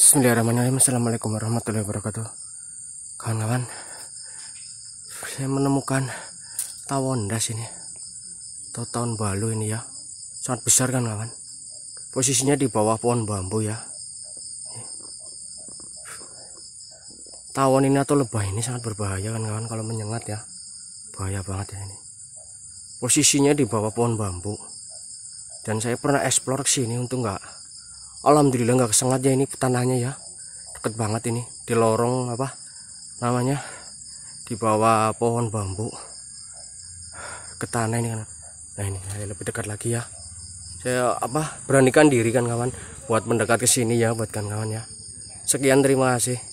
Bismillahirrahmanirrahim Assalamualaikum warahmatullahi wabarakatuh Kawan-kawan Saya menemukan tawon das ini Atau tahun balu ini ya Sangat besar kan kawan Posisinya di bawah pohon bambu ya Tawon ini atau lebah ini sangat berbahaya kan kawan Kalau menyengat ya Bahaya banget ya ini Posisinya di bawah pohon bambu Dan saya pernah eksplor sini untuk nggak Alhamdulillah nggak kesengat ya ini tanahnya ya deket banget ini di lorong apa namanya di bawah pohon bambu ke tanah ini kan nah ini saya nah, lebih dekat lagi ya saya apa beranikan diri kan kawan buat mendekat ke sini ya buat kan kawan ya sekian terima kasih